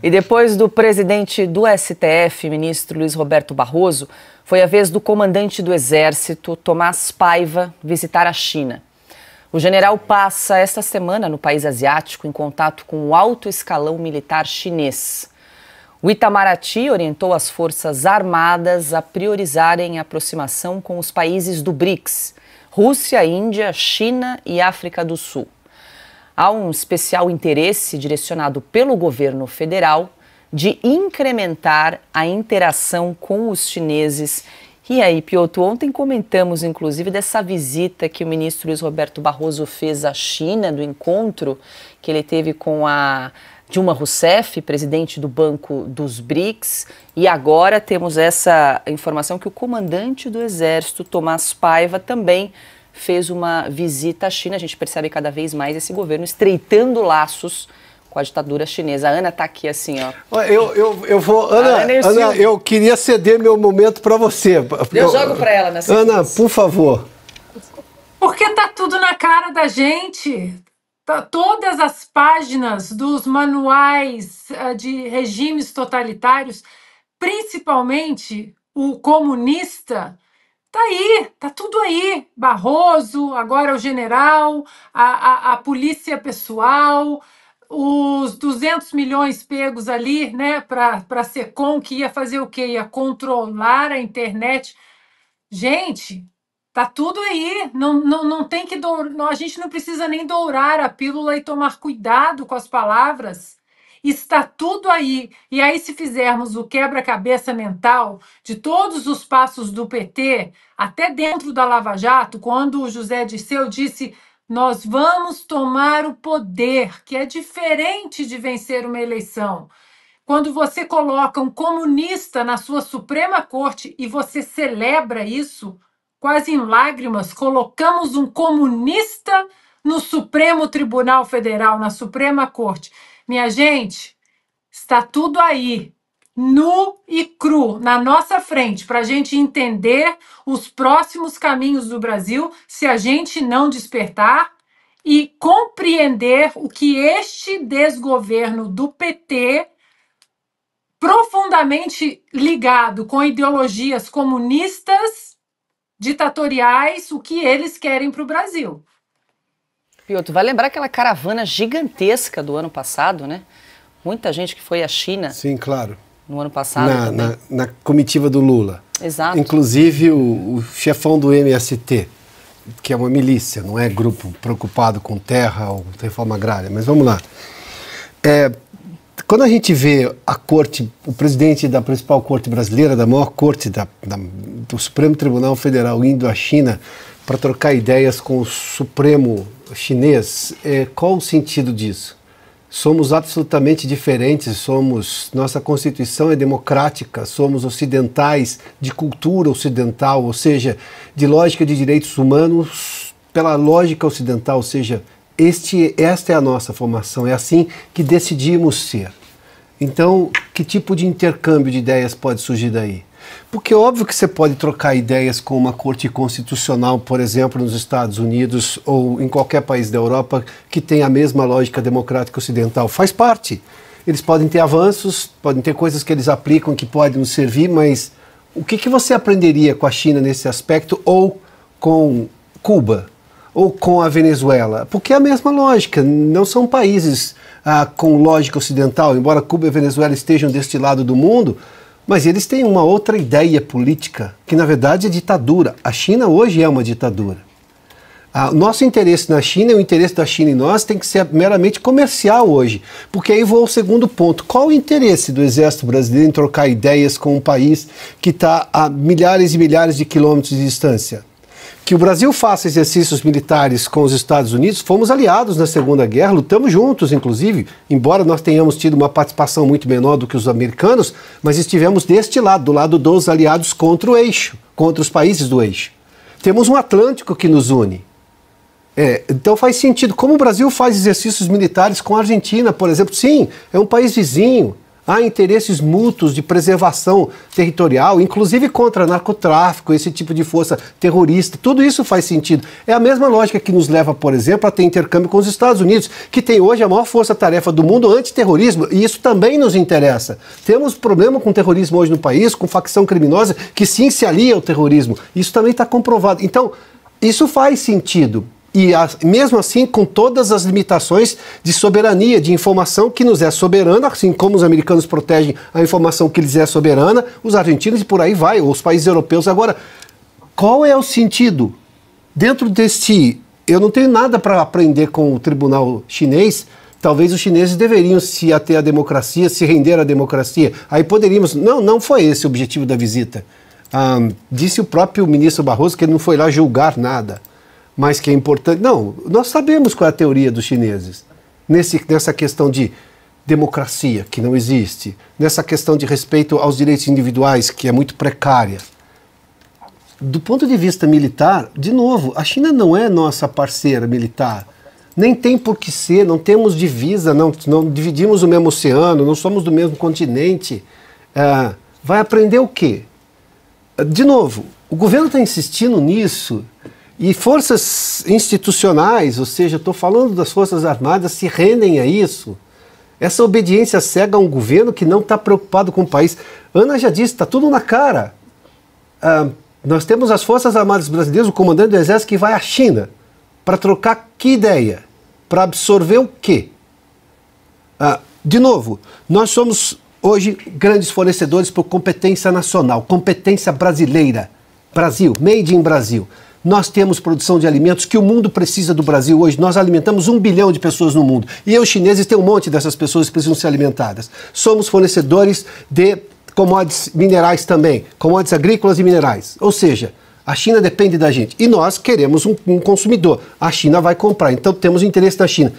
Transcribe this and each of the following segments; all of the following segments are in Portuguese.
E depois do presidente do STF, ministro Luiz Roberto Barroso, foi a vez do comandante do Exército, Tomás Paiva, visitar a China. O general passa esta semana no país asiático em contato com o alto escalão militar chinês. O Itamaraty orientou as Forças Armadas a priorizarem a aproximação com os países do BRICS Rússia, Índia, China e África do Sul há um especial interesse direcionado pelo governo federal de incrementar a interação com os chineses. E aí, Piotr, ontem comentamos inclusive dessa visita que o ministro Luiz Roberto Barroso fez à China, do encontro que ele teve com a Dilma Rousseff, presidente do Banco dos BRICS, e agora temos essa informação que o comandante do Exército, Tomás Paiva, também fez uma visita à China. A gente percebe cada vez mais esse governo estreitando laços com a ditadura chinesa. A Ana está aqui assim, ó. Eu, eu, eu vou. Ana, Ana, Ana eu queria ceder meu momento para você. Eu jogo para ela nessa Ana, por favor. Porque tá tudo na cara da gente. Tá, todas as páginas dos manuais uh, de regimes totalitários, principalmente o comunista, Tá aí, tá tudo aí. Barroso, agora o general, a, a, a polícia pessoal, os 200 milhões pegos ali, né, para a SECOM, que ia fazer o quê? Ia controlar a internet. Gente, tá tudo aí. Não, não, não tem que. Dour... A gente não precisa nem dourar a pílula e tomar cuidado com as palavras. Está tudo aí. E aí, se fizermos o quebra-cabeça mental de todos os passos do PT, até dentro da Lava Jato, quando o José Disseu disse nós vamos tomar o poder, que é diferente de vencer uma eleição. Quando você coloca um comunista na sua Suprema Corte e você celebra isso, quase em lágrimas, colocamos um comunista no Supremo Tribunal Federal, na Suprema Corte. Minha gente, está tudo aí, nu e cru, na nossa frente, para a gente entender os próximos caminhos do Brasil se a gente não despertar e compreender o que este desgoverno do PT profundamente ligado com ideologias comunistas, ditatoriais, o que eles querem para o Brasil. Pioto, vai lembrar aquela caravana gigantesca do ano passado, né? Muita gente que foi à China. Sim, claro. No ano passado. Na, na, na comitiva do Lula. Exato. Inclusive o, o chefão do MST, que é uma milícia, não é grupo preocupado com terra ou reforma agrária, mas vamos lá. É, quando a gente vê a corte, o presidente da principal corte brasileira, da maior corte da, da, do Supremo Tribunal Federal indo à China para trocar ideias com o Supremo chinês, é, qual o sentido disso? Somos absolutamente diferentes, somos nossa constituição é democrática, somos ocidentais, de cultura ocidental, ou seja, de lógica de direitos humanos pela lógica ocidental, ou seja, este, esta é a nossa formação, é assim que decidimos ser. Então, que tipo de intercâmbio de ideias pode surgir daí? Porque é óbvio que você pode trocar ideias com uma corte constitucional, por exemplo, nos Estados Unidos ou em qualquer país da Europa que tem a mesma lógica democrática ocidental. Faz parte. Eles podem ter avanços, podem ter coisas que eles aplicam que podem nos servir, mas o que, que você aprenderia com a China nesse aspecto ou com Cuba? ou com a Venezuela? Porque é a mesma lógica, não são países ah, com lógica ocidental, embora Cuba e Venezuela estejam deste lado do mundo, mas eles têm uma outra ideia política, que na verdade é ditadura. A China hoje é uma ditadura. O nosso interesse na China e o interesse da China em nós tem que ser meramente comercial hoje. Porque aí vou ao segundo ponto. Qual o interesse do Exército Brasileiro em trocar ideias com um país que está a milhares e milhares de quilômetros de distância? que o Brasil faça exercícios militares com os Estados Unidos, fomos aliados na Segunda Guerra, lutamos juntos, inclusive, embora nós tenhamos tido uma participação muito menor do que os americanos, mas estivemos deste lado, do lado dos aliados contra o eixo, contra os países do eixo. Temos um Atlântico que nos une. É, então faz sentido. Como o Brasil faz exercícios militares com a Argentina, por exemplo? Sim, é um país vizinho há interesses mútuos de preservação territorial, inclusive contra narcotráfico, esse tipo de força terrorista. Tudo isso faz sentido. É a mesma lógica que nos leva, por exemplo, a ter intercâmbio com os Estados Unidos, que tem hoje a maior força-tarefa do mundo antiterrorismo, e isso também nos interessa. Temos problema com terrorismo hoje no país, com facção criminosa que sim se alia ao terrorismo. Isso também está comprovado. Então, isso faz sentido e mesmo assim com todas as limitações de soberania, de informação que nos é soberana, assim como os americanos protegem a informação que lhes é soberana, os argentinos e por aí vai, os países europeus. Agora, qual é o sentido? Dentro deste. Eu não tenho nada para aprender com o tribunal chinês. Talvez os chineses deveriam se ater à democracia, se render à democracia. Aí poderíamos. Não, não foi esse o objetivo da visita. Ah, disse o próprio ministro Barroso que ele não foi lá julgar nada mas que é importante. Não, nós sabemos qual é a teoria dos chineses nesse, nessa questão de democracia, que não existe, nessa questão de respeito aos direitos individuais, que é muito precária. Do ponto de vista militar, de novo, a China não é nossa parceira militar. Nem tem por que ser, não temos divisa, não, não dividimos o mesmo oceano, não somos do mesmo continente. É, vai aprender o quê? De novo, o governo está insistindo nisso e forças institucionais, ou seja, estou falando das Forças Armadas, se rendem a isso. Essa obediência cega a um governo que não está preocupado com o país. Ana já disse, está tudo na cara. Ah, nós temos as Forças Armadas Brasileiras, o comandante do Exército que vai à China para trocar que ideia? Para absorver o quê? Ah, de novo, nós somos hoje grandes fornecedores por competência nacional, competência brasileira. Brasil, made in Brasil. Nós temos produção de alimentos que o mundo precisa do Brasil hoje. Nós alimentamos um bilhão de pessoas no mundo. E os chineses, têm um monte dessas pessoas que precisam ser alimentadas. Somos fornecedores de commodities minerais também, commodities agrícolas e minerais. Ou seja, a China depende da gente. E nós queremos um, um consumidor. A China vai comprar. Então temos interesse da China.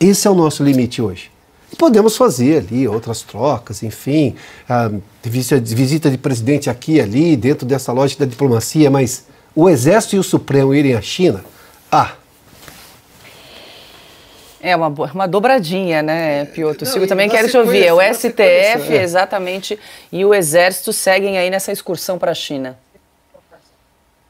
Esse é o nosso limite hoje. Podemos fazer ali outras trocas, enfim, ah, visita de presidente aqui e ali, dentro dessa lógica da diplomacia, mas o Exército e o Supremo irem à China, ah, é uma, uma dobradinha, né, Piotr? Não, Silvio também quero te ouvir. É o STF, é. exatamente, e o Exército seguem aí nessa excursão para a China.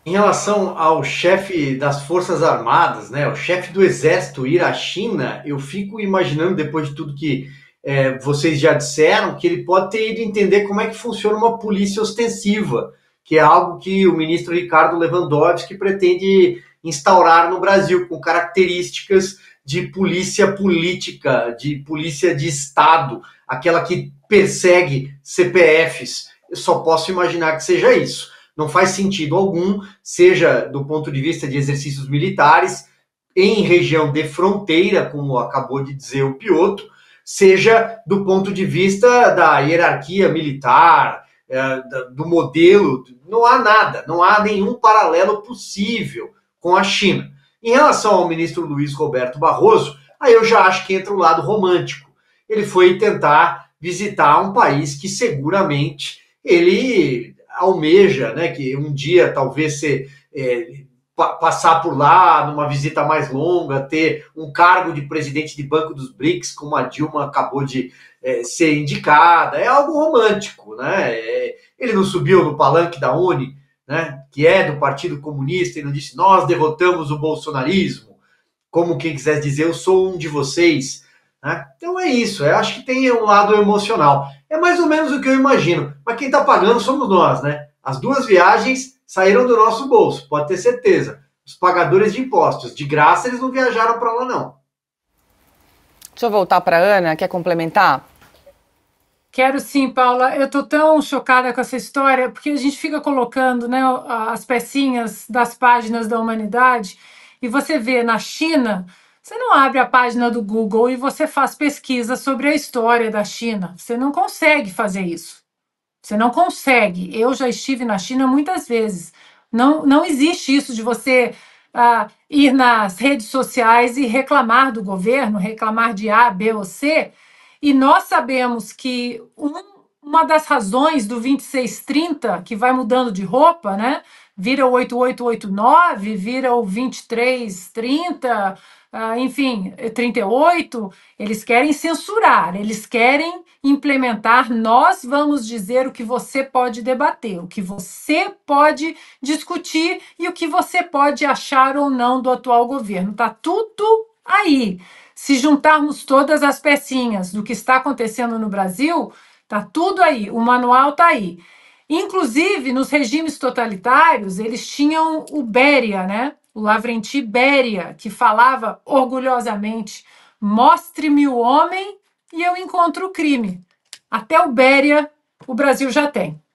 Em relação ao chefe das Forças Armadas, né, o chefe do Exército ir à China, eu fico imaginando, depois de tudo que é, vocês já disseram, que ele pode ter ido entender como é que funciona uma polícia ostensiva que é algo que o ministro Ricardo Lewandowski pretende instaurar no Brasil, com características de polícia política, de polícia de Estado, aquela que persegue CPFs. Eu só posso imaginar que seja isso. Não faz sentido algum, seja do ponto de vista de exercícios militares, em região de fronteira, como acabou de dizer o Pioto, seja do ponto de vista da hierarquia militar, é, do modelo, não há nada, não há nenhum paralelo possível com a China. Em relação ao ministro Luiz Roberto Barroso, aí eu já acho que entra o lado romântico. Ele foi tentar visitar um país que seguramente ele almeja, né, que um dia talvez ser é, passar por lá numa visita mais longa, ter um cargo de presidente de Banco dos BRICS, como a Dilma acabou de é, ser indicada, é algo romântico, né? É, ele não subiu no palanque da Uni, né? Que é do Partido Comunista, e não disse nós derrotamos o bolsonarismo, como quem quiser dizer eu sou um de vocês, né? Então é isso, eu acho que tem um lado emocional, é mais ou menos o que eu imagino, mas quem está pagando somos nós, né? As duas viagens saíram do nosso bolso, pode ter certeza. Os pagadores de impostos, de graça, eles não viajaram para lá, não. Deixa eu voltar para Ana, quer complementar? Quero sim, Paula. Eu estou tão chocada com essa história, porque a gente fica colocando né, as pecinhas das páginas da humanidade, e você vê na China, você não abre a página do Google e você faz pesquisa sobre a história da China. Você não consegue fazer isso. Você não consegue. Eu já estive na China muitas vezes. Não, não existe isso de você ah, ir nas redes sociais e reclamar do governo, reclamar de A, B ou C. E nós sabemos que um, uma das razões do 2630, que vai mudando de roupa, né? vira o 8889, vira o 2330, ah, enfim, 38, eles querem censurar, eles querem implementar. Nós vamos dizer o que você pode debater, o que você pode discutir e o que você pode achar ou não do atual governo. Tá tudo aí. Se juntarmos todas as pecinhas do que está acontecendo no Brasil, tá tudo aí, o manual tá aí. Inclusive, nos regimes totalitários, eles tinham o Béria, né? o Lavrenti Béria, que falava orgulhosamente: mostre-me o homem e eu encontro o crime. Até o Béria o Brasil já tem.